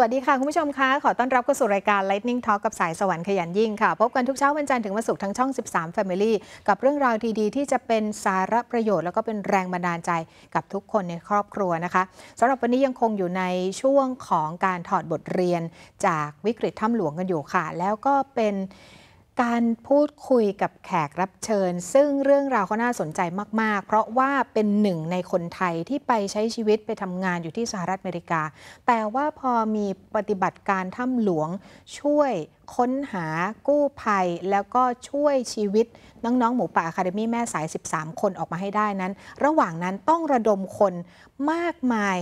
วัสดีค่ะ คุณผู้ชมคะขอต้อนรับเข้าสู่รายการ Lightning Talk กับสายสวรรค์ขยันยิ่งค่ะ พบกันทุกเช้าวันจันทร์ถึงวันศุกร์ทางช่อง 13 Family กับเรื่องราวดีๆที่จะเป็นสาระประโยชน์แล้วก็เป็นแรงบันดาลใจกับทุกคนในครอบครัวนะคะสำหรับวันนี้ยังคงอยู่ในช่วงของการถอดบทเรียน จากวิกฤตถ้ำหลวงกันอยู่ค่ะ แล้วก็เป็นการพูดคุยกับแขกรับเชิญ ซึ่งเรื่องราวเขาน่าสนใจมาก ๆ เพราะว่าเป็นหนึ่งในคนไทยที่ไปใช้ชีวิตไปทำงานอยู่ที่สหรัฐอเมริกา แต่ว่าพอมีปฏิบัติการถ้ำหลวงช่วยค้นหากู้ภัยแล้วก็ช่วยชีวิตน้อง ๆ หมูป่าอะคาเดมี่แม่สาย 13 คนออกมาให้ได้นั้น ระหว่างนั้นต้องระดมคนมากมาย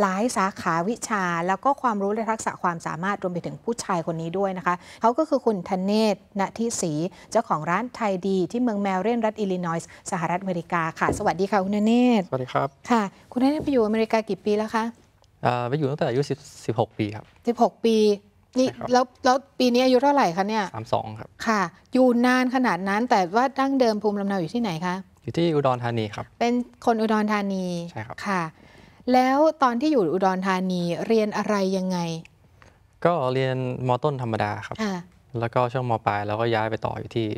หลายสาขาวิชาแล้วก็ความรู้และทักษะความสามารถ รวมไปถึงผู้ชายคนนี้ด้วยนะคะเขาก็คือคุณธเนศณทิศรีเจ้าของร้านไทยดีที่เมืองแมรเ่นรัฐอิลลินอยส์สหรัฐอเมริกาค่ะ สวัสดีค่ะคุณธเนศสวัสดีครับค่ะ คุณธเนศไปอยู่อเมริกา กี่ปีแล้วคะไปอยู่ตั้งแต่อายุ 16 ปีครับ16 ปีนี่แล้วแล้วปีนี้อายุเท่าไหร่คะเนี่ยสามสองครับค่ะอยู่นานขนาดนั้นแต่ว่าดั้งเดิมภูมิลำเนาอยู่ที่ไหนคะอยู่ที่อุดรธานีครับเป็นคนอุดรธานีใช่ครับค่ะแล้วตอนที่อยู่อุดรธานีเรียนอะไรยังไง ก็เรียนมต้นธรรมดาครับแล้วก็ช่วงมปลายเราก็ย้ายไปต่ออยู่ที่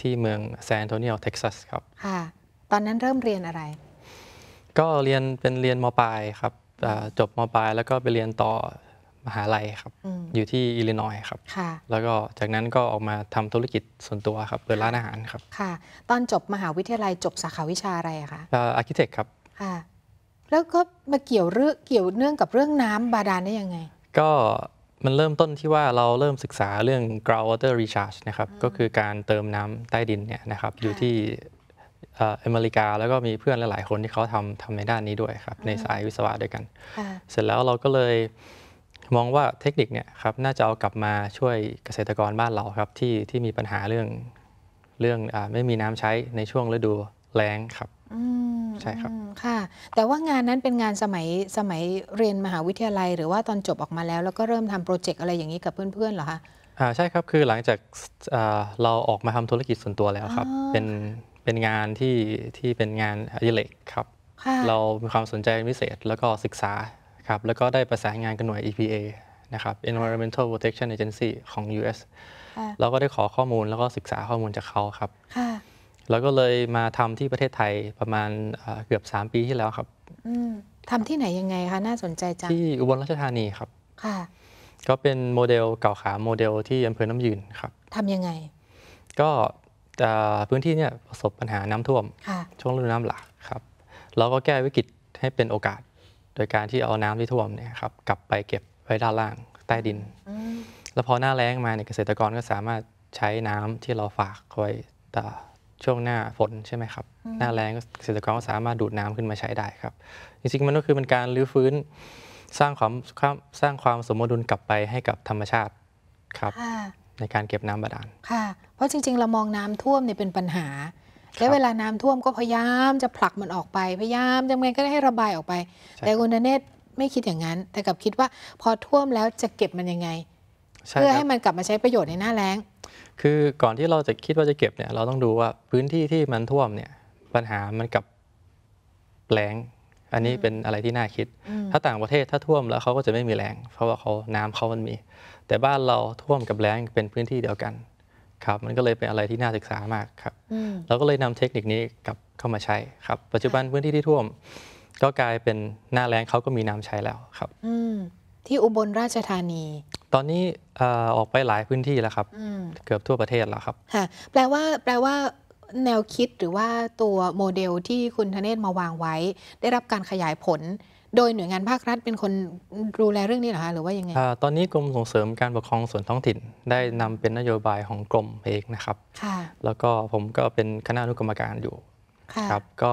ที่เมืองแซนโตเนียลเท็กซัสครับค่ะตอนนั้นเริ่มเรียนอะไร ก็เรียนเป็นเรียนมปลายครับจบมปลายแล้วก็ไปเรียนต่อมหาลัยครับออยู่ที่อิลลินอยส์ครับแล้วก็จากนั้นก็ออกมาทำธุรกิจส่วนตัวครับเปิดร้านอาหารครับค่ะ ตอนจบมหาวิทยาลัยจบสาขาวิชาอะไรคะอาร์เคิต็คครับค่ะแล้วก็มาเกี่ยวเรื่องเกี่ยวเนื่องกับเรื่องน้ำบาดาลได้ยังไง ก็มันเริ่มต้นที่ว่าเราเริ่มศึกษาเรื่อง groundwater recharge นะครับ ก็คือการเติมน้ำใต้ดินเนี่ยนะครับอยู่ที่อเมริกาแล้วก็มีเพื่อนหลาย ๆ คนที่เขาทำทำในด้านนี้ด้วยครับ ในสายวิศวะด้วยกัน เสร็จแล้วเราก็เลย มองว่าเทคนิคเนี่ยครับ น่าจะเอากลับมาช่วยเกษตรกรบ้านเราครับที่ที่มีปัญหาเรื่องเรื่องอไม่มีน้ำใช้ในช่วงฤดูแล้งครับใช่ครับค่ะ แต่ว่างานนั้นเป็นงานสมัยสมัยเรียนมหาวิทยาลัย หรือว่าตอนจบออกมาแล้ว แล้วก็เริ่มทำโปรเจกต์อะไรอย่างนี้กับเพื่อนๆเหรอคะอ่าใช่ครับคือหลังจากเราออกมาทำธุรกิจส่วนตัวแล้วครับ เป็นเป็นงานที่ที่เป็นงานอดิเรกครับ เรามีความสนใจพิเศษแล้วก็ศึกษาครับแล้วก็ได้ประสานงานกับหน่วย EPA นะครับ Environmental Protection Agency ของ US เราก็ได้ขอข้อมูลแล้วก็ศึกษาข้อมูลจากเขาครับเราก็เลยมาทำที่ประเทศไทยประมาณเกือบ 3 ปีที่แล้วครับทำที่ไหนยังไงคะน่าสนใจจัง ที่อุบลราชธานีครับ ค่ะ ก็เป็นโมเดลเก่าขาโมเดลที่อำเภอน้ำยืนครับ ทํำยังไง ก็พื้นที่เนี่ยประสบปัญหาน้ำท่วมช่วงฤดูน้ำหลากครับ เราก็แก้วิกฤตให้เป็นโอกาส โดยการที่เอาน้ำที่ท่วมเนี่ยครับกลับไปเก็บไว้ด้านล่างใต้ดิน แล้วพอหน้าแล้งมาเนี่ยเกษตรกรก็สามารถใช้น้ำที่เราฝากไว้ช่วงหน้าฝนใช่ไหมครับ หน้าแรงเกษตรกรก็สามารถดูดน้ำขึ้นมาใช้ได้ครับ จริงๆ มันก็คือเป็นการรื้อฟื้นสร้างความสร้างความสมดุลกลับไปให้กับธรรมชาติครับในการเก็บน้ำบาดาลค่ะ เพราะจริงๆเรามองน้ำท่วมเนี่ยเป็นปัญหา และเวลาน้ำท่วมก็พยายามจะผลักมันออกไป พยายามจะไงก็ได้ให้ระบายออกไปแต่คุณเนตไม่คิดอย่างนั้น แต่กับคิดว่า พอท่วมแล้วจะเก็บมันยังไงเพื่อให้มันกลับมาใช้ประโยชน์ในหน้าแล้งคือก่อนที่เราจะคิดว่าจะเก็บเนี่ยเราต้องดูว่าพื้นที่ที่มันท่วมเนี่ยปัญหามันกับแรงอันนี้เป็นอะไรที่น่าคิด ถ้าต่างประเทศถ้าท่วมแล้วเขาก็จะไม่มีแรงเพราะว่าเขาน้ำเขามันมี แต่บ้านเราท่วมกับแรงเป็นพื้นที่เดียวกัน ครับมันก็เลยเป็นอะไรที่น่าศึกษามากครับเราก็เลยนำเทคนิคนี้กับเข้ามาใช้ครับ ปัจจุบันพื้นที่ที่ท่วม ก็กลายเป็นหน้าแรงเขาก็มีน้ำใช้แล้วครับที่อุบลราชธานีตอนนี้ออกไปหลายพื้นที่แล้วครับเกือบทั่วประเทศแล้วครับค่ะแปลว่าแปลว่าแนวคิดหรือว่าตัวโมเดลที่คุณธเนศมาวางไว้ ได้รับการขยายผล โดยหน่วยงานภาครัฐเป็นคนดูแลเรื่องนี้หรอคะหรือว่ายังไงตอนนี้กรมส่งเสริมการปกครองส่วนท้องถิ่น ได้นำเป็นนโยบายของกรมเองนะครับค่ะแล้วก็ผมก็เป็นคณะอนุกรรมการอยู่ครับก็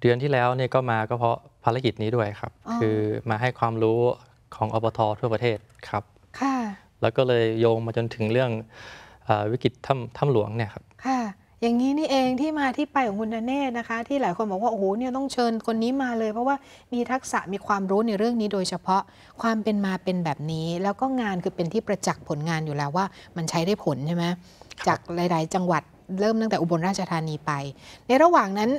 เดือนที่แล้วเนี่ยก็มาก็เพราะภารกิจนี้ด้วยครับ คือมาให้ความรู้ของอบททั่วประเทศครับแล้วก็เลยโยงมาจนถึงเรื่องวิกฤตถ้ำถ้ำหลวงเนี่ยครับค่ะอย่างนี้นี่เองที่มาที่ไปของคุณนเนศนะคะ ที่หลายคนบอกว่าโอ้โหเนี่ยต้องเชิญคนนี้มาเลย เพราะว่ามีทักษะมีความรู้ในเรื่องนี้ โดยเฉพาะความเป็นมาเป็นแบบนี้ แล้วก็งานคือเป็นที่ประจักษ์ผลงานอยู่แล้วว่ามันใช้ได้ผลใช่ไหมจากหลาย ๆ จังหวัดเริ่มตั้งแต่อุบลราชธานีไป ในระหว่างนั้น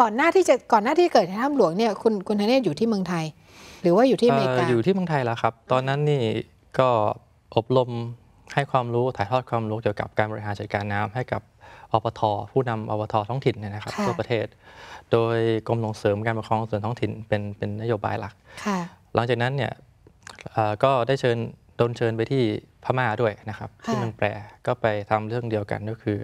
ก่อนหน้าที่จะก่อนหน้าที่เกิดถ้ำหลวงเนี่ยคุณคุณธเนศอยู่ที่เมืองไทย หรือว่าอยู่ที่อเมริกาอยู่ที่เมืองไทยแล้วครับ ตอนนั้นนี่ก็อบรมให้ความรู้ถ่ายทอดความรู้เกี่ยวกับการบริหารจัดการน้ำให้กับอปทผู้นำอปทท้องถิ่นเนี่ยนะครับทั่วประเทศ โดยกรมส่งเสริมการปกครองส่วนท้องถิ่นเป็นเป็นนโยบายหลักหลังจากนั้นเนี่ยก็ได้เชิญโดนเชิญไปที่พม่าด้วยนะครับ ที่มันแปรก็ไปทำเรื่องเดียวกันก็คือ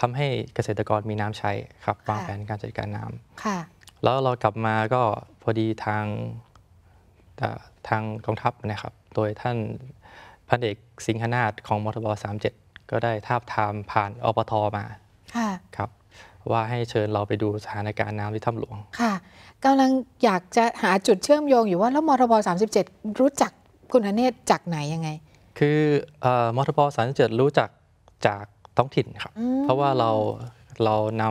ทำให้เกษตรกรมีน้ำใช้ครับวางแผนการจัดการน้ำค่ะแล้วเรากลับมาก็พอดีทางทางกองทัพนะครับโดยท่านพันเอกสิงหนาถของมทบ37 ก็ได้ทาบทามผ่านอปทมาครับ ว่าให้เชิญเราไปดูสถานการณ์น้ำที่ถ้ำหลวงค่ะกำลังอยากจะหาจุดเชื่อมโยงอยู่ว่าแล้วมทบ37 รู้จักคุณธเนศจากไหนยังไง คือมทบ37 รู้จักจากท้องถิ่นครับ เพราะว่าเราเราน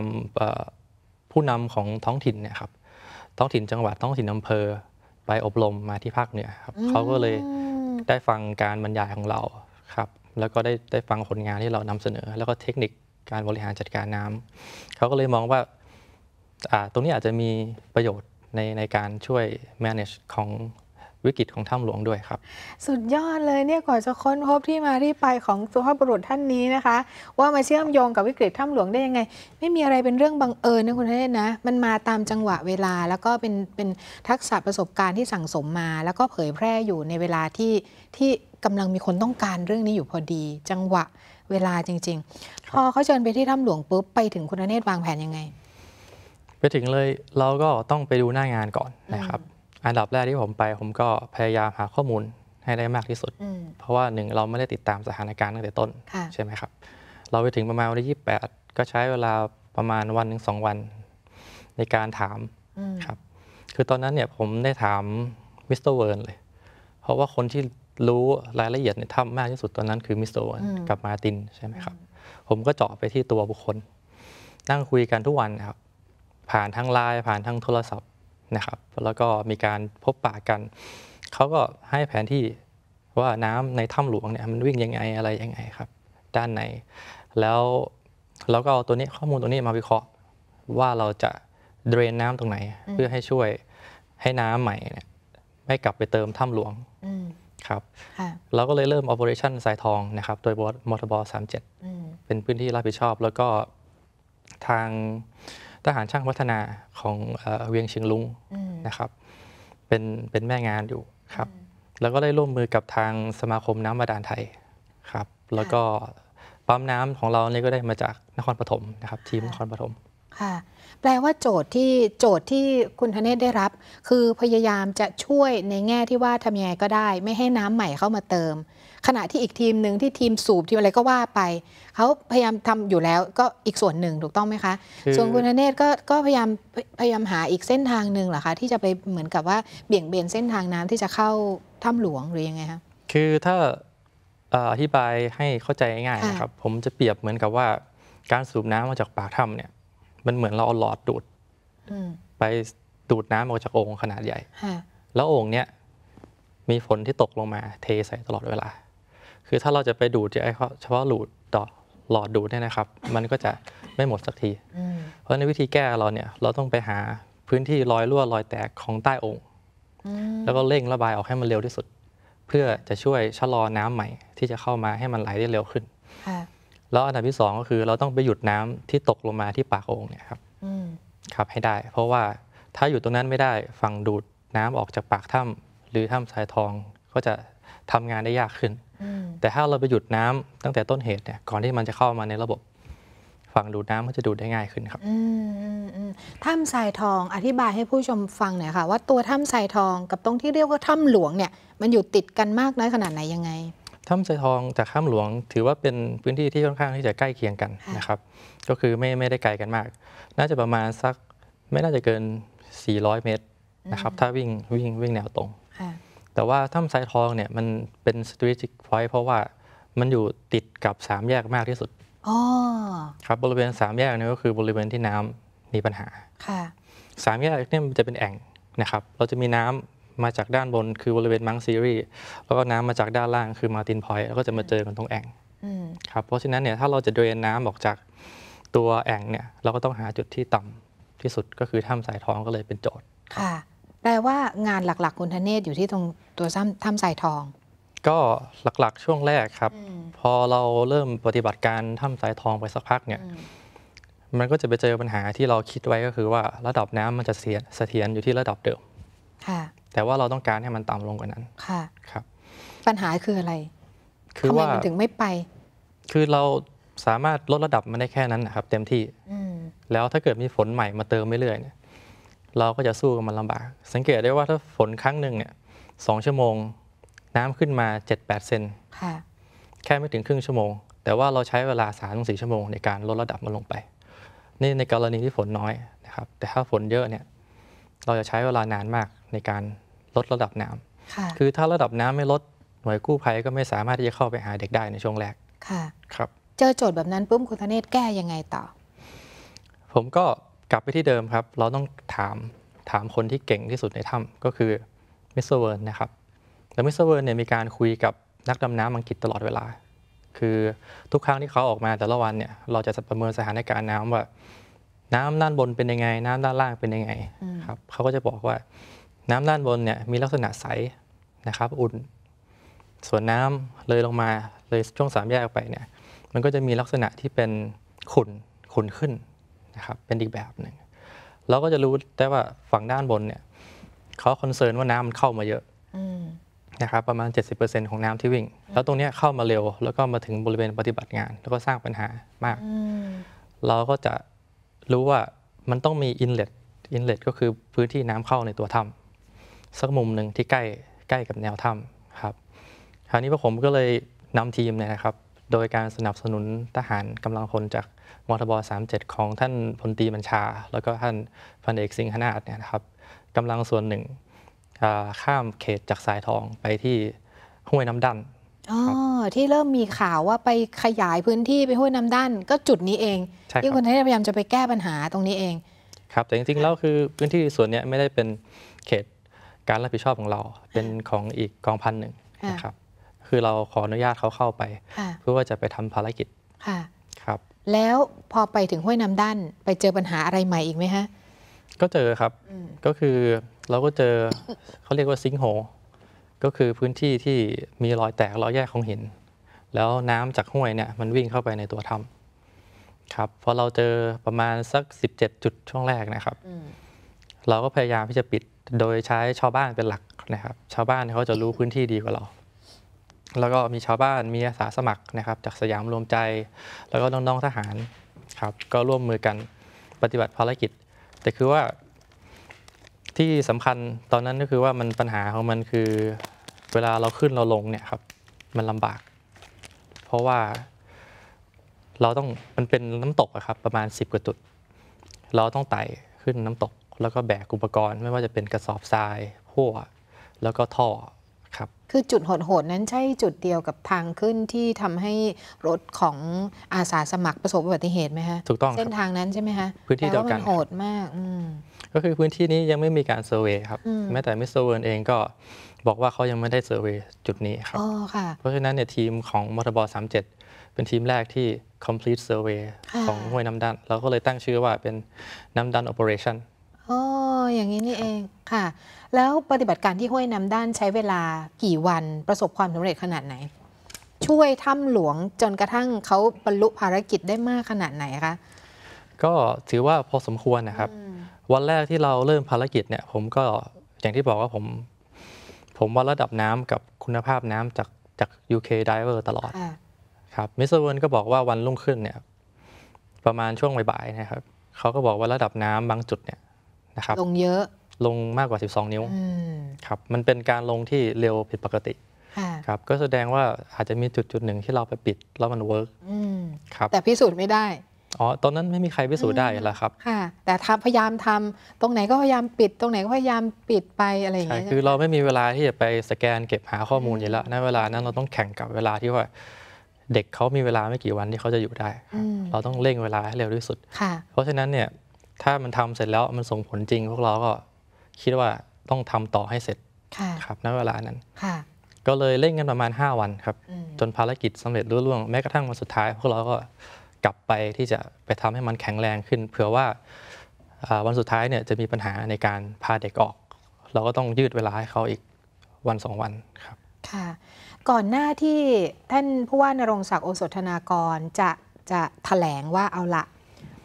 ำผู้นำของท้องถิ่นเนี่ยครับท้องถิ่นจังหวัดท้องถิ่นอำเภอไปอบรมมาที่ภาคเนี่ยครับเขาก็เลยได้ฟังการบรรยายของเราครับ แล้วก็ได้ได้ฟังผลงานที่เรานำเสนอ แล้วก็เทคนิคการบริหารจัดการน้ำเขาก็เลยมองว่า ตรงนี้อาจจะมีประโยชน์ในในการช่วย manage ของวิกฤตของถ้ำหลวงด้วยครับ สุดยอดเลยเนี่ยก่อนจะค้นพบที่มาที่ไปของสุภาพบุรุษท่านนี้นะคะ ว่ามาเชื่อมโยงกับวิกฤตถ้ำหลวงได้ยังไง ไม่มีอะไรเป็นเรื่องบังเอิญนะคุณเทศนะ มันมาตามจังหวะเวลา แล้วก็เป็นเป็นทักษะประสบการณ์ที่สั่งสมมา แล้วก็เผยแพร่อยู่ในเวลาที่ที่กำลังมีคนต้องการเรื่องนี้อยู่พอดี จังหวะเวลาจริง ๆ พอเขาเชิญไปที่ถ้ำหลวงปุ๊บไปถึงคุณเนศวางแผนยังไง ไปถึงเลยเราก็ต้องไปดูหน้างานก่อนนะครับอันดับแรกที่ผมไปผมก็พยายามหาข้อมูลให้ได้มากที่สุด เพราะว่าหนึ่งเราไม่ได้ติดตามสถานการณ์ตั้งแต่ต้น ใช่ไหมครับ เราไปถึงประมาณวันที่ 28 ก็ใช้เวลาประมาณวันหนึ่งสองวัน ในการถามครับ คือตอนนั้นเนี่ยผมได้ถามมิสเตอร์เวิร์นเลย เพราะว่าคนที่รู้รายละเอียดในถ้ำมากที่สุดตอนนั้นคือมิสเตอร์เวิร์นกับมาติน ใช่ไหมครับ ผมก็เจาะไปที่ตัวบุคคล นั่งคุยกันทุกวันครับผ่านทางไลน์ผ่านทางโทรศัพท์นะครับแล้วก็มีการพบปะกัน เขาก็ให้แผนที่ว่าน้ำในถ้าหลวงเนี่ยมันวิ่งยังไงอะไรยังไงครับ ด้านใน แล้วเราก็เอาตัวนี้ข้อมูลตัวนี้มาวิเคราะห์ว่าเราจะเดรนน้ำตรงไหน เพื่อให้ช่วยให้น้ำใหม่เนี่ยไม่กลับไปเติมถ้าหลวงครับเราก็เลยเริ่ม operation สายทองนะครับโดยบอสมอร์บอสามเจ็ดเป็นพื้นที่รับผิดชอบ แล้วก็ทางทหารช่างพัฒนาของเวียงเชียงลุงนะครับ เป็น เป็นแม่งานอยู่ครับ แล้วก็ได้ร่วมมือกับทางสมาคมน้ำบาดาลไทยครับ แล้วก็ปั๊มน้ำของเราเนี่ยก็ได้มาจากนครปฐมนะครับ ทีมนครปฐมค่ะแปลว่าโจทย์ที่โจทย์ที่คุณธเนศได้รับ คือพยายามจะช่วยในแง่ที่ว่าทำยังไงก็ได้ ไม่ให้น้ำใหม่เข้ามาเติม ขณะที่อีกทีมหนึ่งที่ทีมสูบทีมอะไรก็ว่าไปเขาพยายามทำอยู่แล้วก็อีกส่วนหนึ่งถูกต้องไหมคะ ส่วนคุณธเนศก็ก็พยายามพยายามหาอีกเส้นทางหนึ่งเหรอคะที่จะไปเหมือนกับว่าเบี่ยงเบนเส้นทางน้ำที่จะเข้าถ้าหลวงหรือยังไงคะคือถ้าอธิบายให้เข้าใจง่ายนะครับผมจะเปรียบเหมือนกับว่า การสูบน้ำมาจากปากถ้ำเนี่ยมันเหมือนเราเอาหลอดดูดไปดูดน้ำออกจากโอ่งขนาดใหญ่แล้วโอ่งเนี้ยมีฝนที่ตกลงมา เทใส่ตลอดเวลา คือถ้าเราจะไปดูดเฉพาะหลูดต่อหลอดดูดเนี่ยนะครับ มันก็จะไม่หมดสักที เพราะในวิธีแก้เราเนี่ย เราต้องไปหาพื้นที่รอยรั่วรอยแตกของใต้องค์แล้วก็เร่งระบายออกให้มันเร็วที่สุด เพื่อจะช่วยชะลอน้ำใหม่ที่จะเข้ามาให้มันไหลได้เร็วขึ้นแล้วอันดับที่2ก็คือเราต้องไปหยุดน้ำที่ตกลงมาที่ปากโอ่งเนี่ยครับครับให้ได้ เพราะว่าถ้าอยู่ตรงนั้นไม่ได้ ฝั่งดูดน้ำออกจากปากถ้าหรือถ้าทรายทองก็จะทำงานได้ยากขึ้น แต่ถ้าเราไปหยุดน้ำตั้งแต่ต้นเหตุเนี่ยก่อนที่มันจะเข้ามาในระบบ ฝั่งดูดน้ำก็จะดูดได้ง่ายขึ้นครับถ้ำทรายทองอธิบายให้ผู้ชมฟังหน่อยค่ะ ว่าตัวถ้ำทรายทองกับตรงที่เรียกว่าถ้ำหลวงเนี่ยมันอยู่ติดกันมากน้อยขนาดไหนยังไงถ้ำายทองจากถ้ำหลวงถือว่าเป็นพื้นที่ที่ค่อนข้างที่จะใกล้เคียงกันนะครับ ก็คือไม่ไม่ได้ไกลกันมาก น่าจะประมาณสักไม่น่าจะเกิน 400 เมตรนะครับถ้าวิ่งวิ่งวิ่งแนวตรง แต่ว่าถ้ำสายทองเนี่ยมันเป็น strategic point เพราะว่ามันอยู่ติดกับสามแยกมากที่สุดครับบริเวณสามแยกนี้ก็คือบริเวณที่น้ำมีปัญหาสามแยกนี่มันจะเป็นแอ่งนะครับเราจะมีน้ำมาจากด้านบนคือบริเวณมังซีรีแล้วก็น้ำมาจากด้านล่างคือมาตินพอยต์แล้วก็จะมาเจอกันตรงแอ่งครับเพราะฉะนั้นเนี่ยถ้าเราจะเดรนน้ำออกจากตัวแอ่งเนี่ย เราก็ต้องหาจุดที่ต่ำที่สุดก็คือถ้ำสายทองก็เลยเป็นโจทย์ ค่ะแปลว่างานหลักๆคุณธเนศอยู่ที่ตรงตัวถ้ำสายทอง ก็หลักๆช่วงแรกครับ พอเราเริ่มปฏิบัติการถ้ำสายทองไปสักพักเนี่ยมันก็จะไปเจอปัญหาที่เราคิดไว้ก็คือว่าระดับน้ำมันจะเสียเสถียรอยู่ที่ระดับเดิมค่ะแต่ว่าเราต้องการให้มันต่ำลงกว่านั้น ค่ะ ครับ ปัญหาคืออะไร คือว่ามันถึงไม่ไป คือเราสามารถลดระดับมันได้แค่นั้นนะครับ เต็มที่ แล้วถ้าเกิดมีฝนใหม่มาเติมไม่เรื่อยเนี่ยเราก็จะสู้กับมันลำบาก สังเกตได้ว่าถ้าฝนครั้งหนึ่งเนี่ยสองชั่วโมงน้ำขึ้นมาเจ็ดแปดเซนค่ะ แค่ไม่ถึงครึ่งชั่วโมง แต่ว่าเราใช้เวลาสาถึงสชั่วโมงในการลดระดับมันลงไป นี่ในกรณีที่ฝนน้อยนะครับ แต่ถ้าฝนเยอะเนี่ยเราจะใช้เวลานานมากในการลดระดับน้ำคือถ้าระดับน้ำไม่ลดหน่วยกู้ภัยก็ไม่สามารถที่จะเข้าไปหาเด็กได้ในช่วงแรกค่ะครับ เจอโจทย์แบบนั้นปุ๊บคุณธเนศแก้ยังไงต่อ ผมก็กลับไปที่เดิมครับ เราต้องถามถามคนที่เก่งที่สุดในถ้าก็คือมิสเตอร์เวิร์นนะครับแล้วมิสเตอร์เวิร์นเนี่ยมีการคุยกับนักดำน้ำอังกฤษตลอดเวลา คือทุกครั้งที่เขาออกมาแต่ละวันเนี่ยเราจะประเมินสถานการณ์น้ำว่าน้ำด้านบนเป็นยังไง น้ำด้านล่างเป็นยังไง ครับเขาก็จะบอกว่า น้ำด้านบนเนี่ยมีลักษณะใสนะครับ อุ่น ส่วนน้ำเลยลงมาเลยช่วงสามแยกไปเนี่ย มันก็จะมีลักษณะที่เป็นขุ่นขุ่นขึ้นนะครับ เป็นอีกแบบหนึ่งเราก็จะรู้ได้ว่าฝั่งด้านบนเนี่ยเขาคอนเซิร์นว่าน้ำมันเข้ามาเยอะนะครับประมาณ 70%ของน้ำที่วิ่ง แล้วตรงนี้เข้ามาเร็ว แล้วก็มาถึงบริเวณปฏิบัติงาน แล้วก็สร้างปัญหามากเราก็จะรู้ว่ามันต้องมีอินเลตอินเลตก็คือพื้นที่น้ำเข้าในตัวถ้าสักมุมหนึ่งที่ใกล้ใกล้กับแนวถ้าครับคราวนี้พวกผมก็เลยนำทีมเนี่ยนะครับโดยการสนับสนุนทหารกำลังพลจากมทบ 37 ของท่านพลตีบัญชา แล้วก็ท่านพันเอกสิงหนาฏเนี่ยนะครับกำลังส่วนหนึ่ง ข้ามเขตจากสายทองไปที่ห้วยน้ำดันอ๋อที่เริ่มมีข่าวว่าไปขยายพื้นที่ไปห้วยน้ำด้านก็จุดนี้เอง ที่คนไทยพยายามจะไปแก้ปัญหาตรงนี้เอง ครับแต่จริงๆแล้วคือพื้นที่ส่วนนี้ไม่ได้เป็นเขตการรับผิดชอบของเราเป็นของอีกกองพันหนึ่งนะครับคือเราขออนุญาตเขาเข้าไป เพื่อว่าจะไปทำภารกิจค่ะครับแล้วพอไปถึงห้วยน้ำด้านไปเจอปัญหาอะไรใหม่อีกไหมฮะก็เจอครับก็คือเราก็เจอเขาเรียกว่าซิงโฮก็คือพื้นที่ที่มีรอยแตกรอยแยกของหินแล้วน้ำจากห้วยเนี่ย มันวิ่งเข้าไปในตัวถ้าครับพอเราเจอประมาณสัก17จุดช่วงแรกนะครับเราก็พยายามที่จะปิดโดยใช้ชาวบ้านเป็นหลักนะครับ ชาวบ้านเขาจะรู้พื้นที่ดีกว่าเรา แล้วก็มีชาวบ้านมีอาสาสมัครนะครับ จากสยามรวมใจ แล้วก็น้องๆทหารครับ ก็ร่วมมือกันปฏิบัติภารกิจแต่คือว่า ที่สำคัญตอนนั้นก็คือว่ามันปัญหาของมันคือเวลาเราขึ้นเราลงเนี่ยครับ มันลำบาก เพราะว่า เราต้องมันเป็นน้ำตกครับ ประมาณ 10กว่าจุด เราต้องไต่ขึ้นน้ำตก แล้วก็แบกอุปกรณ์ไม่ว่าจะเป็นกระสอบทรายพั่วแล้วก็ท่อครับ คือจุดโหดๆนั้นใช่จุดเดียวกับทางขึ้นที่ทำให้รถของอาสาสมัครประสบอุบัติเหตุไหมฮะถูกต้องเส้นทางนั้นใช่ไหมฮะพื้นที่เดียวกันโหดมากก็คือพื้นที่นี้ยังไม่มีการเซอร์เวยครับแม้แต่มิสเตอร์เวิร์นเองก็บอกว่าเขายังไม่ได้เซอร์เวยจุดนี้ครับอ๋อค่ะเพราะฉะนั้นเนี่ยทีมของมทบ37 เป็นทีมแรกที่ complete survey ของห้วยน้ำดันเราก็เลยตั้งชื่อว่าเป็นน้ำดัน operation อ๋อ อย่างนี้นี่เองค่ะ แล้วปฏิบัติการที่ห้วยน้ำดันใช้เวลากี่วันประสบความสำเร็จขนาดไหน ช่วยถ้ำหลวงจนกระทั่งเขาบรรลุภารกิจได้มากขนาดไหนคะ ก็ถือว่าพอสมควรนะครับ วันแรกที่เราเริ่มภารกิจเนี่ย ผมก็อย่างที่บอกว่าผมผมวัดระดับน้ำกับคุณภาพน้ำจากจาก UK Diver ตลอดครับ มิสเตอร์เวิร์นก็บอกว่าวันรุ่งขึ้นเนี่ย ประมาณช่วงบ่ายๆนะครับ เขาก็บอกว่าระดับน้ำบางจุดเนี่ยนะครับลงเยอะลงมากกว่า 12 นิ้วครับมันเป็นการลงที่เร็วผิดปกติครับก็แสดงว่าอาจจะมีจุดจุดหนึ่งที่เราไปปิดแล้วมันเวิร์กครับแต่พิสูจน์ไม่ได้อ๋อ ตอนนั้นไม่มีใครพิสูจน์ได้แล้วครับ ค่ะ แต่พยายามทำตรงไหนก็พยายามปิด ตรงไหนก็พยายามปิดไปอะไรอย่างเงี้ยคือเราไม่มีเวลาที่จะไปสแกนเก็บหาข้อมูลอยู่แล้วในเวลานั้นเราต้องแข่งกับเวลาที่ว่า เด็กเขามีเวลาไม่กี่วันที่เขาจะอยู่ได้ เราต้องเร่งเวลาให้เร็วที่สุดเพราะฉะนั้นเนี่ย ถ้ามันทำเสร็จแล้วมันส่งผลจริง พวกเราก็คิดว่าต้องทำต่อให้เสร็จครับในเวลานั้น ก็เลยเร่งกันประมาณ 5 วันครับจนภารกิจสำเร็จรุ่งแม้กระทั่งวันสุดท้ายพวกเราก็กลับไปที่จะไปทำให้มันแข็งแรงขึ้นเผื่อว่าวันสุดท้ายเนี่ยจะมีปัญหาในการพาเด็กออก เราก็ต้องยืดเวลาให้เขาอีกวันสองวันครับ ค่ะ ก่อนหน้าที่ ท่านผู้ว่านรงศักดิ์โอสถนากรจะจะถแถลงว่าเอาละ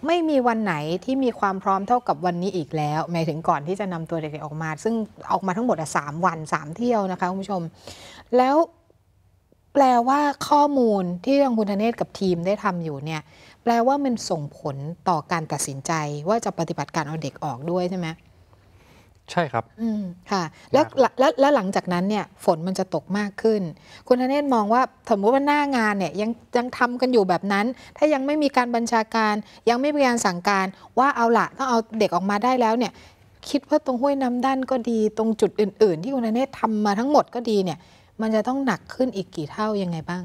ไม่มีวันไหนที่มีความพร้อมเท่ากับวันนี้อีกแล้วหมายถึงก่อนที่จะนำตัวเด็กๆออกมา ซึ่งออกมาทั้งหมดสามวันสามเที่ยวนะคะคุณผู้ชม แล้วแปลว่าข้อมูลที่ทางคุณธเนศกับทีมได้ทำอยู่เนี่ยแปลว่ามันส่งผลต่อการตัดสินใจว่าจะปฏิบัติการเอาเด็กออกด้วยใช่ไหมใช่ครับอืมค่ะ แล้วแล้วแล้วหลังจากนั้นเนี่ยฝนมันจะตกมากขึ้น คุณธเนศมองว่าสมมติว่าหน้างานเนี่ยยังยังทำกันอยู่แบบนั้น ถ้ายังไม่มีการบัญชาการ ยังไม่มีการสั่งการว่าเอาละต้องเอาเด็กออกมาได้แล้วเนี่ย คิดว่าตรงห้วยน้ำด้านก็ดีตรงจุดอื่น ๆ ที่คุณธเนศทำมาทั้งหมดก็ดีเนี่ยมันจะต้องหนักขึ้นอีกกี่เท่ายังไงบ้าง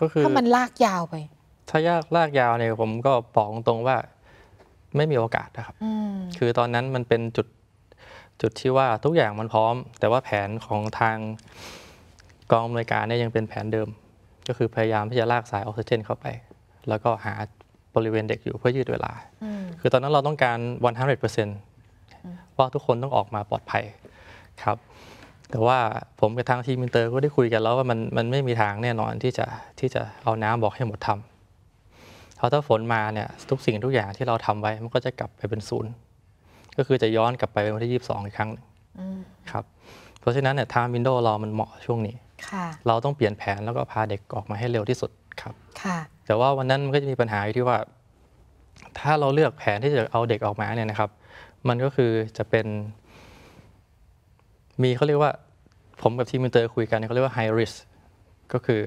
ก็คือถ้ามันลากยาวไป ถ้ายากลากยาวเนี่ยผมก็บอกตรงว่าไม่มีโอกาสนะครับ คือตอนนั้นมันเป็นจุด จุดที่ว่าทุกอย่างมันพร้อม แต่ว่าแผนของทางกองอำนวยการเนี่ยยังเป็นแผนเดิม ก็คือพยายามที่จะลากสายออกซิเจนเข้าไป แล้วก็หาบริเวณเด็กอยู่เพื่อยืดเวลาคือตอนนั้นเราต้องการ 100%ว่าทุกคนต้องออกมาปลอดภัยครับแต่ว่าผมกับทางทีมินเตอร์ก็ได้คุยกันแล้วว่ามันมันไม่มีทางแน่นอนที่จะที่จะเอาน้ำบอกให้หมดทำเพราะถ้าฝนมาเนี่ย ทุกสิ่งทุกอย่างที่เราทำไว้ มันก็จะกลับไปเป็นศูนย์ ก็คือจะย้อนกลับไปเป็นวันที่ยบสองอีกครั้งครับ เพราะฉะนั้นเนี่ยทางวินโดว์เรามันเหมาะช่วงนี้เราต้องเปลี่ยนแผนแล้วก็พาเด็กออกมาให้เร็วที่สุดครับแต่ว่าวันนั้นมันก็จะมีปัญหาอยู่ที่ว่า ถ้าเราเลือกแผนที่จะเอาเด็กออกมาเนี่ยนะครับ มันก็คือจะเป็น มีเขาเรียกว่าผมกับทีมอินเตอร์คุยกันเขาเรียกว่า high risk ก็คือ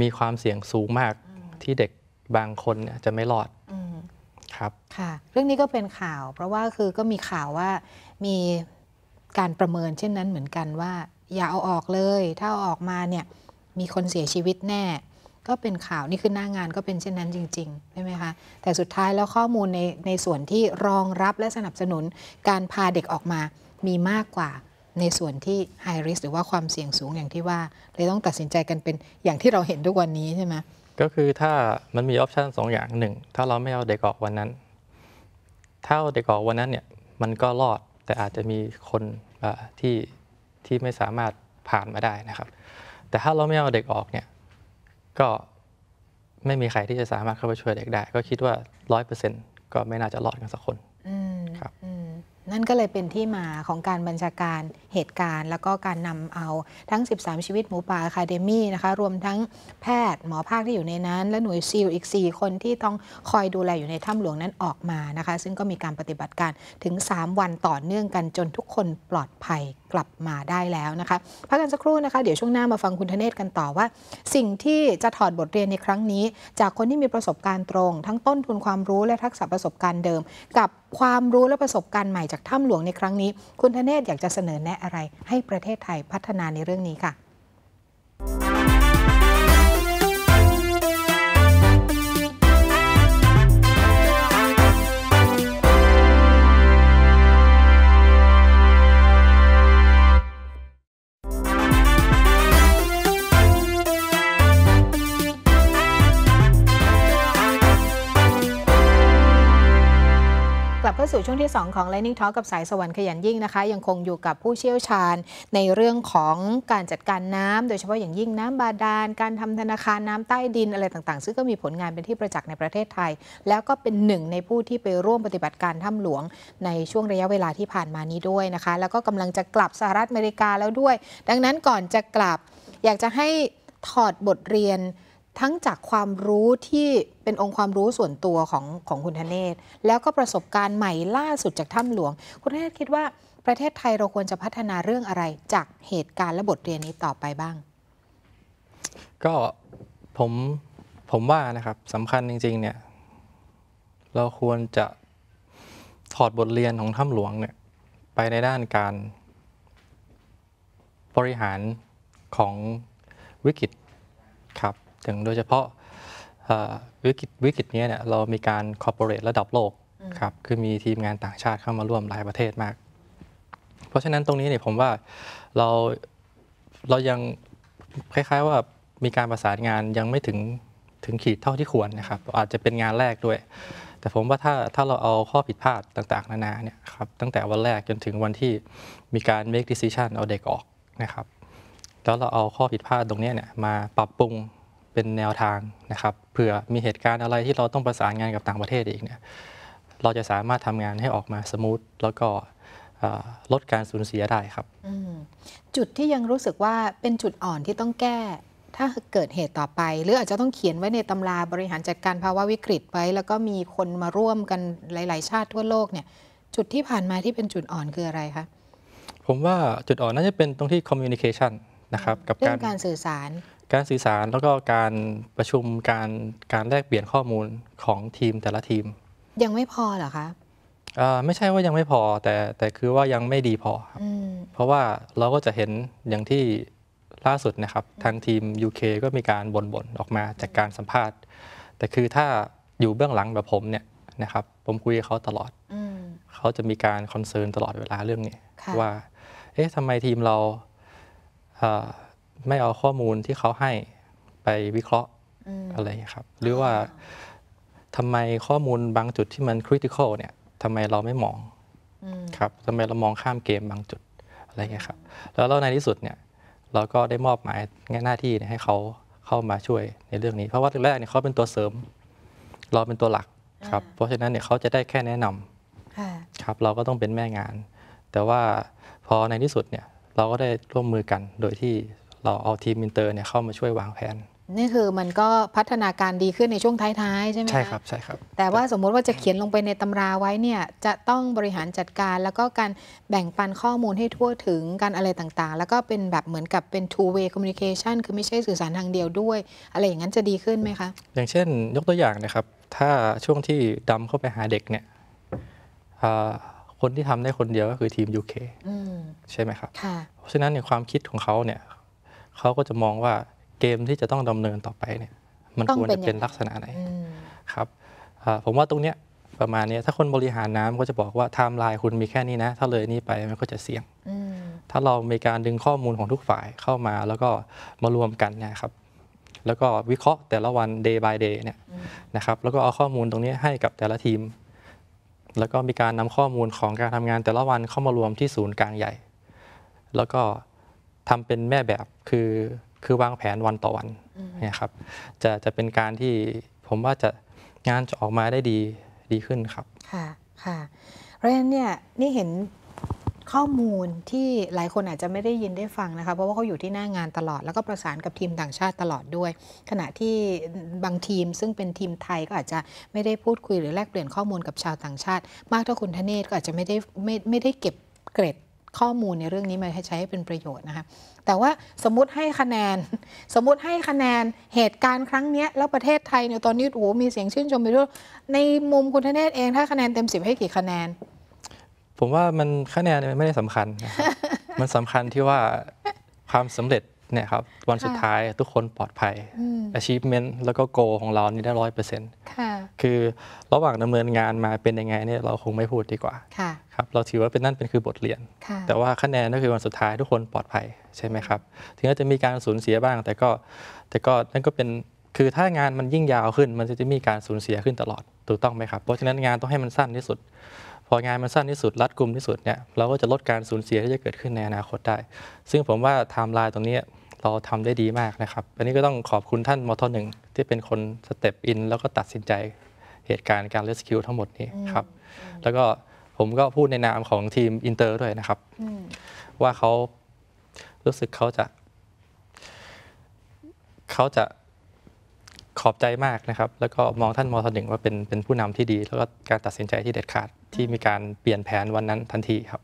มีความเสี่ยงสูงมากที่เด็กบางคนเนี่ยจะไม่รอดครับ ค่ะ เรื่องนี้ก็เป็นข่าว เพราะว่าคือก็มีข่าวว่ามีการประเมิน เช่นนั้นเหมือนกันว่าอย่าเอาออกเลย ถ้าเอาออกมาเนี่ยมีคนเสียชีวิตแน่ ก็เป็นข่าวนี่คือหน้างานก็เป็นเช่นนั้นจริงๆใช่ไหมคะแต่สุดท้ายแล้วข้อมูลในในส่วนที่รองรับและสนับสนุนการพาเด็กออกมามีมากกว่าในส่วนที่ high risk หรือว่าความเสี่ยงสูงอย่างที่ว่าเลยต้องตัดสินใจกันเป็นอย่างที่เราเห็นทุกวันนี้ใช่ไหมก็คือถ้ามันมีออปชันสองอย่างหนึ่งถ้าเราไม่เอาเด็กออกวันนั้นถ้าเอาเด็กออกวันนั้นเนี่ยมันก็รอดแต่อาจจะมีคนที่ที่ไม่สามารถผ่านมาได้นะครับ แต่ถ้าเราไม่เอาเด็กออกเนี่ย ก็ไม่มีใครที่จะสามารถเข้าไปช่วยเด็กได้ก็คิดว่ารร้ออยเเป์นต์ก็ไม่น่าจะรอดกันสักคนครับนั่นก็เลยเป็นที่มาของการบัญชาการเหตุการณ์ แล้วก็การนำเอาทั้ง 13 ชีวิตหมูป่าคาเดมี่นะคะ รวมทั้งแพทย์หมอภาคที่อยู่ในนั้น และหน่วยซีลอีก 4 คนที่ต้องคอยดูแลอยู่ในถ้ำหลวงนั้นออกมานะคะ ซึ่งก็มีการปฏิบัติการถึง 3 วันต่อเนื่องกันจนทุกคนปลอดภัยกลับมาได้แล้วนะคะพักกันสักครู่นะคะ เดี๋ยวช่วงหน้ามาฟังคุณธเนศกันต่อว่า สิ่งที่จะถอดบทเรียนในครั้งนี้ จากคนที่มีประสบการณ์ตรง ทั้งต้นทุนความรู้และทักษะประสบการณ์เดิม กับความรู้และประสบการณ์ใหม่จากถ้ำหลวงในครั้งนี้ คุณธเนศอยากจะเสนอแนะอะไรให้ประเทศไทยพัฒนาในเรื่องนี้ค่ะาสู่ช่วงที่ 2 ของ Lightning Talk กับสายสวรรค์ขยันยิ่งนะคะ ยังคงอยู่กับผู้เชี่ยวชาญในเรื่องของการจัดการน้ำ โดยเฉพาะอย่างยิ่งน้ำบาดาลการทำธนาคาร น้ำใต้ดินอะไรต่างๆ ซึ่งก็มีผลงานเป็นที่ประจักษ์ในประเทศไทย แล้วก็เป็นหนึ่งในผู้ที่ไปร่วมปฏิบัติการถ้าหลวงในช่วงระยะเวลาที่ผ่านมานี้ด้วยนะคะแล้วก็กำลังจะกลับสหรัฐอเมริกาแล้วด้วย ดังนั้นก่อนจะกลับอยากจะให้ถอดบทเรียนทั้งจากความรู้ที่เป็นองค์ความรู้ส่วนตัวของของคุณธเนศแล้วก็ประสบการณ์ใหม่ล่าสุดจากถ้ำหลวง คุณธเนศคิดว่าประเทศไทยเราควรจะพัฒนาเรื่องอะไรจากเหตุการณ์และบทเรียนนี้ต่อไปบ้าง ก็ผมผมว่านะครับสำคัญจริงๆ เนี่ยเราควรจะถอดบทเรียนของถ้ำหลวงเนี่ยไปในด้านการ บริหารของวิกฤตครับถึงโดยเฉพาะวิกฤตวิกฤตนี้เนี่ยเรามีการคอร์ปอเรทระดับโลกครับ คือมีทีมงานต่างชาติเข้ามาร่วมหลายประเทศมาก เพราะฉะนั้นตรงนี้เนี่ยผมว่าเราเรายังคล้ายๆว่ามีการประสานงานยังไม่ถึงถึงขีดเท่าที่ควรนะครับ อาจจะเป็นงานแรกด้วย แต่ผมว่าถ้าถ้าเราเอาข้อผิดพลาดต่างๆนานาเนี่ยครับ ตั้งแต่วันแรกจนถึงวันที่มีการ make decision เอาเด็กออกนะครับแล้วเราเอาข้อผิดพลาดตรงนี้เนี่ยมาปรับปรุงเป็นแนวทางนะครับเผื่อมีเหตุการณ์อะไรที่เราต้องประสานงานกับต่างประเทศอีกเนี่ยเราจะสามารถทำงานให้ออกมาสมูทแล้วก็ลดการสูญเสียได้ครับ จุดที่ยังรู้สึกว่าเป็นจุดอ่อนที่ต้องแก้ ถ้าเกิดเหตุต่อไป หรืออาจจะต้องเขียนไว้ในตำราบริหารจัดการภาวะวิกฤตไว้แล้วก็มีคนมาร่วมกันหลาย ๆ ชาติทั่วโลกเนี่ยจุดที่ผ่านมาที่เป็นจุดอ่อนคืออะไรคะผมว่าจุดอ่อนน่าจะเป็นตรงที่ communication นะครับกับการการสื่อสารการสื่อสารแล้วก็การประชุมการการแลกเปลี่ยนข้อมูลของทีมแต่ละทีม ยังไม่พอเหรอคะไม่ใช่ว่ายังไม่พอแต่แต่คือว่ายังไม่ดีพอครับเพราะว่าเราก็จะเห็นอย่างที่ล่าสุดนะครับ ทางทีม UK ก็มีการบน่นๆ ออกมาจากการสัมภาษณ์ แต่คือถ้าอยู่เบื้องหลังแบบผมเนี่ยนะครับผมคุยกับเขาตลอดอเขาจะมีการคอนเซิร์นตลอดเวลาเรื่องนี้ ว่า เอ๊ะทำไมทีมเราไม่เอาข้อมูลที่เขาให้ไปวิเคราะห์อะไรครับ หรือว่าทำไมข้อมูลบางจุดที่มันคริติคอลเนี่ยทำไมเราไม่มองครับทำไมเรามองข้ามเกมบางจุดอะไรเงี้ยครับ แล้วในที่สุดเนี่ย เราก็ได้มอบหมายงหน้าที่ให้เขาเข้ามาช่วยในเรื่องนี้ เพราะว่าแรกเนี่ยเขาเป็นตัวเสริม เราเป็นตัวหลักครับ เพราะฉะนั้นเนี่ยเขาจะได้แค่แนะนำครับ เราก็ต้องเป็นแม่งาน แต่ว่าพอในที่สุดเนี่ยเราก็ได้ร่วมมือกันโดยที่เราเอาทีมอินเตอร์เนี่ยเข้ามาช่วยวางแผน นี่คือมันก็พัฒนาการดีขึ้นในช่วงท้ายๆใช่ไหมใช่ครับ ใช่ครับ แต่ว่าสมมุติว่าจะเขียนลงไปในตำราไว้เนี่ยจะต้องบริหารจัดการแล้วก็การแบ่งปันข้อมูลให้ทั่วถึงการอะไรต่างๆ แล้วก็เป็นแบบเหมือนกับเป็น two way communication คือไม่ใช่สื่อสารทางเดียวด้วยอะไรอย่างนั้นจะดีขึ้นไหมคะ อย่างเช่นยกตัวอย่างนะครับถ้าช่วงที่ดำเข้าไปหาเด็กเนี่ยคนที่ทำได้คนเดียวก็คือทีม UK ใช่ไหมครับเพราะฉะนั้นในความคิดของเขาเนี่ยเขาก็จะมองว่าเกมที่จะต้องดำเนินต่อไปเนี่ย มันควรจะเป็นลักษณะไหนครับผมว่าตรงเนี้ยประมาณนี้ถ้าคนบริหารน้ำก็จะบอกว่าไทม์ไลน์คุณมีแค่นี้นะ ถ้าเลยนี้ไปมันก็จะเสี่ยง ถ้าเรามีการดึงข้อมูลของทุกฝ่ายเข้ามา แล้วก็มารวมกันนะครับแล้วก็วิเคราะห์แต่ละวัน day by day เนี่ยนะครับ แล้วก็เอาข้อมูลตรงนี้ให้กับแต่ละทีม แล้วก็มีการนำข้อมูลของการทำงานแต่ละวันเข้ามารวมที่ศูนย์กลางใหญ่ แล้วก็ทำเป็นแม่แบบคือคือวางแผนวันต่อวันเนี่ยครับจะจะเป็นการที่ผมว่าจะงานจะออกมาได้ดีดีขึ้นครับค่ะค่ะเพราะฉะนั้นเนี่ยนี่เห็นข้อมูลที่หลายคนอาจจะไม่ได้ยินได้ฟังนะคะเพราะว่าเขาอยู่ที่หน้างานตลอด แล้วก็ประสานกับทีมต่างชาติตลอดด้วย ขณะที่บางทีมซึ่งเป็นทีมไทยก็อาจจะไม่ได้พูดคุย หรือแลกเปลี่ยนข้อมูลกับชาวต่างชาติ มากท่าคุณทเนศก็อาจจะไม่ได้ไม่ไม่ได้เก็บเกร็ดข้อมูลในเรื่องนี้มาใช้ให้เป็นประโยชน์นะคะ แต่ว่าสมมติให้คะแนน สมมติให้คะแนน เหตุการณ์ครั้งนี้แล้วประเทศไทยเนี่ยตอนนี้โอ้โหมีเสียงชื่นชมไปด้วยในมุมคุณธเนศเองถ้าคะแนนเต็มสิบให้กี่คะแนน ผมว่ามันคะแนนไม่ได้สำคัญ มันสำคัญที่ว่าความสำเร็จเนี่ยครับวันสุดท้ายทุกคนปลอดภัย achievement แล้วก็ goal ของเรานี่ได้ร้อยเปอร์เซ็นต์คือระหว่างดำเนินงานมาเป็นยังไงเนี่ยเราคงไม่พูดดีกว่าครับเราถือว่าเป็นนั่นเป็นคือบทเรียน แต่ว่าคะแนนก็คือวันสุดท้ายทุกคนปลอดภัย ใช่ไหมครับ ถึงแม้จะมีการสูญเสียบ้าง แต่ก็แต่ก็นั่นก็เป็น คือถ้างานมันยิ่งยาวขึ้น มันจะมีการสูญเสียขึ้นตลอดถูกต้องไหมครับ เพราะฉะนั้นงานต้องให้มันสั้นที่สุดพองานมันสั้นที่สุด รัดกุมที่สุดเนี่ยเราก็จะลดการสูญเสียที่จะเกิดขึ้นในอนาคตได้ ซึ่งผมว่าไทม์ไลน์ตรงนี้เราทำได้ดีมากนะครับ อันนี้ก็ต้องขอบคุณท่าน มทหนึ่งที่เป็นคนสเต็ปอิน แล้วก็ตัดสินใจเหตุการณ์การเรสคิวทั้งหมดนี้ครับ แล้วก็ผมก็พูดในนามของทีมอินเตอร์ด้วยนะครับ ว่าเขารู้สึกเขาจะเขาจะขอบใจมากนะครับ แล้วก็มองท่านมทหนึ่งว่าเป็นเป็นผู้นำที่ดี แล้วก็การตัดสินใจที่เด็ดขาดที่มีการเปลี่ยนแผนวันนั้นทันทีครับ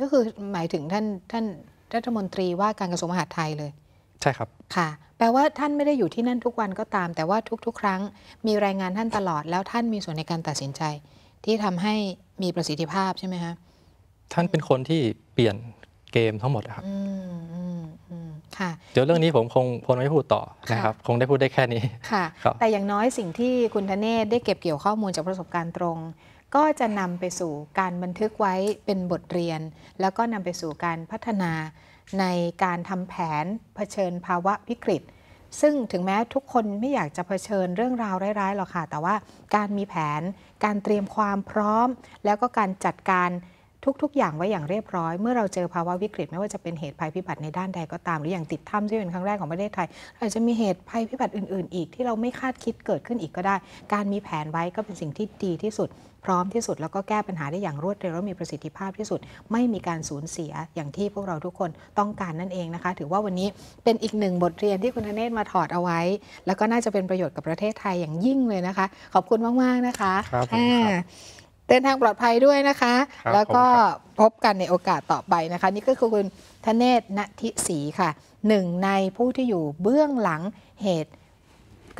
ก็คือหมายถึงท่านท่านรัฐมนตรีว่าการกระทรวงมหาดไทยเลย ใช่ครับ ค่ะ แปลว่าท่านไม่ได้อยู่ที่นั่นทุกวันก็ตามแต่ว่าทุก ๆ ครั้งมีรายงานท่านตลอดแล้วท่านมีส่วนในการตัดสินใจ ที่ทำให้มีประสิทธิภาพใช่ไหมคะท่านเป็นคนที่เปลี่ยนเกมทั้งหมดครับเดี๋ยวเรื่องนี้ผมคงพลไม่พูดต่อนะครับคงได้พูดได้แค่นี้ ค่ะแต่อย่างน้อยสิ่งที่คุณธเนศได้เก็บเกี่ยวข้อมูลจากประสบการณ์ตรงก็จะนำไปสู่การบันทึกไว้เป็นบทเรียน แล้วก็นำไปสู่การพัฒนา ในการทำแผนเผชิญภาวะวิกฤตซึ่งถึงแม้ทุกคนไม่อยากจะเผชิญเรื่องราวร้ายๆ หรอกค่ะ แต่ว่าการมีแผน การเตรียมความพร้อม แล้วก็การจัดการทุกๆ อย่างไว้อย่างเรียบร้อยเมื่อเราเจอภาวะวิกฤต ไม่ว่าจะเป็นเหตุภัยพิบัติในด้านใดก็ตามหรืออย่างติดถ้ำที่เป็นครั้งแรกของประเทศไทยอาจจะมีเหตุภัยพิบัติอื่นๆ อีกที่เราไม่คาดคิดเกิดขึ้นอีกก็ได้ การมีแผนไว้ก็เป็นสิ่งที่ดีที่สุด พร้อมที่สุดแล้วก็แก้ปัญหาได้อย่างรวดเร็วและมีประสิทธิภาพที่สุดไม่มีการสูญเสียอย่างที่พวกเราทุกคนต้องการนั่นเองนะคะ ถือว่าวันนี้เป็นอีกหนึ่งบทเรียนที่คุณธเนศมาถอดเอาไว้ แล้วก็น่าจะเป็นประโยชน์กับประเทศไทยอย่างยิ่งเลยนะคะ ขอบคุณมากๆนะคะครับเดินทางปลอดภัยด้วยนะคะ แล้วก็พบกันในโอกาสต่อไปนะคะ นี่ก็คือคุณธเนศณทิศีค่ะหนึ่งในผู้ที่อยู่เบื้องหลังเหตุ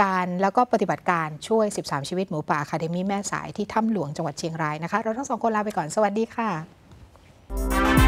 การ์แล้วก็ปฏิบัติการช่วย 13 ชีวิตหมูป่าอะคาเดมี่แม่สายที่ถ้ำหลวงจังหวัดเชียงรายนะคะ เราทั้งสองคนลาไปก่อนสวัสดีค่ะ